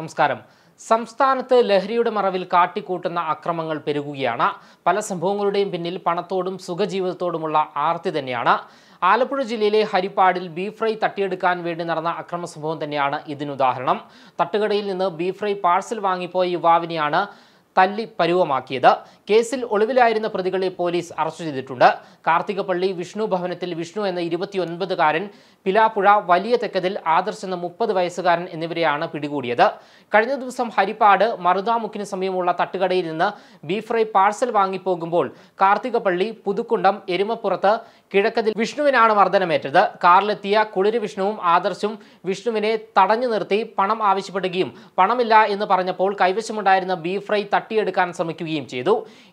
നമസ്കാരം സംസ്ഥാനത്ത് ലഹരിയുടെ മറവിൽ കാട്ടിക്കൂട്ടുന്ന അക്രമങ്ങൾ പെരുകുകയാണ് പല സംഭവങ്ങളുടെയും പിന്നിൽ പണത്തോടും സുഖജീവിതത്തോടുമുള്ള ആർത്തി തന്നെയാണ് ആലപ്പുഴ ജില്ലയിലെ ഹരിപ്പാടിൽ ബീഫ് ഫ്രൈ തട്ടിയെടുക്കാൻ വേണ്ടി നടന്ന അക്രമ സംഭവം തന്നെയാണ് ഇതിനുദാഹരണം തട്ടുകടയിൽ നിന്ന് ബീഫ് ഫ്രൈ പാഴ്സൽ വാങ്ങിപ്പോയ യുവാവിനെയാണ് തല്ലി പരുവമാക്കിയത് കേസിൽ ഒളിവിലായിരുന്ന പ്രതികളെ പോലീസ് അറസ്റ്റ് ചെയ്തിട്ടുണ്ട് കാർത്തികപ്പള്ളി വിഷ്ണു ഭവനത്തിൽ വിഷ്ണു എന്ന ഇരുപത്തിയൊൻപതുകാരൻ പിലാപ്പുഴ വലിയ തെക്കതിൽ ആദർശ് എന്ന മുപ്പത് വയസ്സുകാരൻ എന്നിവരെയാണ് പിടികൂടിയത് കഴിഞ്ഞ ദിവസം ഹരിപ്പാട് മറുതാമുക്കിന് സമീപമുള്ള തട്ടുകടയിൽ നിന്ന് ബീഫ് ഫ്രൈ പാഴ്സൽ വാങ്ങിപ്പോകുമ്പോൾ കാർത്തികപ്പള്ളി പുതുക്കുണ്ടം എരുമപ്പുറത്ത് കിഴക്കതിൽ വിഷ്ണുവിനാണ് മർദ്ദനമേറ്റത് കാറിലെത്തിയ കുളിരു വിഷ്ണുവും ആദർശും വിഷ്ണുവിനെ തടഞ്ഞു നിർത്തി പണം ആവശ്യപ്പെടുകയും പണമില്ല എന്ന് പറഞ്ഞപ്പോൾ കൈവശമുണ്ടായിരുന്ന ബീഫ് ഫ്രൈ തട്ട് തട്ടിയെടുക്കാൻ ശ്രമിക്കുകയും ചെയ്തു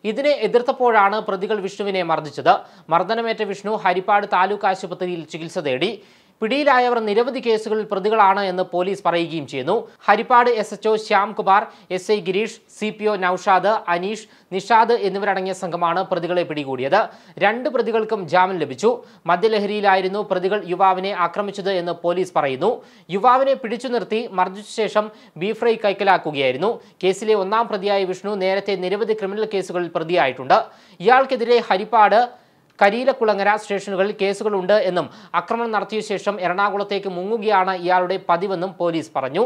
ഇതിനെ എതിർത്തപ്പോഴാണ് പ്രതികൾ വിഷ്ണുവിനെ മർദ്ദിച്ചത് മർദ്ദനമേറ്റ വിഷ്ണു ഹരിപ്പാട് താലൂക്ക് ആശുപത്രിയിൽ ചികിത്സ തേടി പിടിയിലായവർ നിരവധി കേസുകളിൽ പ്രതികളാണ് എന്ന് പോലീസ് പറയുകയും ചെയ്യുന്നു Harippad S HO Shyamkumar S I Girish C P O Naushad Aneesh Nishad എന്നിവരടങ്ങിയ സംഘമാണ് പ്രതികളെ പിടികൂടിയത് രണ്ട് പ്രതികൾക്കും ജാമ്യം ലഭിച്ചു മദ്യലഹരിയിലായിരുന്നു പ്രതികൾ യുവാവിനെ ആക്രമിച്ചത് എന്ന് പോലീസ് പറയുന്നു യുവാവിനെ പിടിച്ചു നിർത്തി മർദ്ദിച്ച ശേഷം ബീഫ് ഫ്രൈ കൈക്കലാക്കുകയായിരുന്നു കേസിലെ ഒന്നാം പ്രതിയായ വിഷ്ണു നേരത്തെ നിരവധി ക്രിമിനൽ കേസുകളിൽ പ്രതിയായിട്ടുണ്ട് ഇയാൾക്കെതിരെ ഹരിപ്പാട് കരീലക്കുളങ്ങര സ്റ്റേഷനുകളിൽ കേസുകളുണ്ട് എന്നും ആക്രമണം നടത്തിയ ശേഷം എറണാകുളത്തേക്ക് മുങ്ങുകയാണ് ഇയാളുടെ പതിവെന്നും പോലീസ് പറഞ്ഞു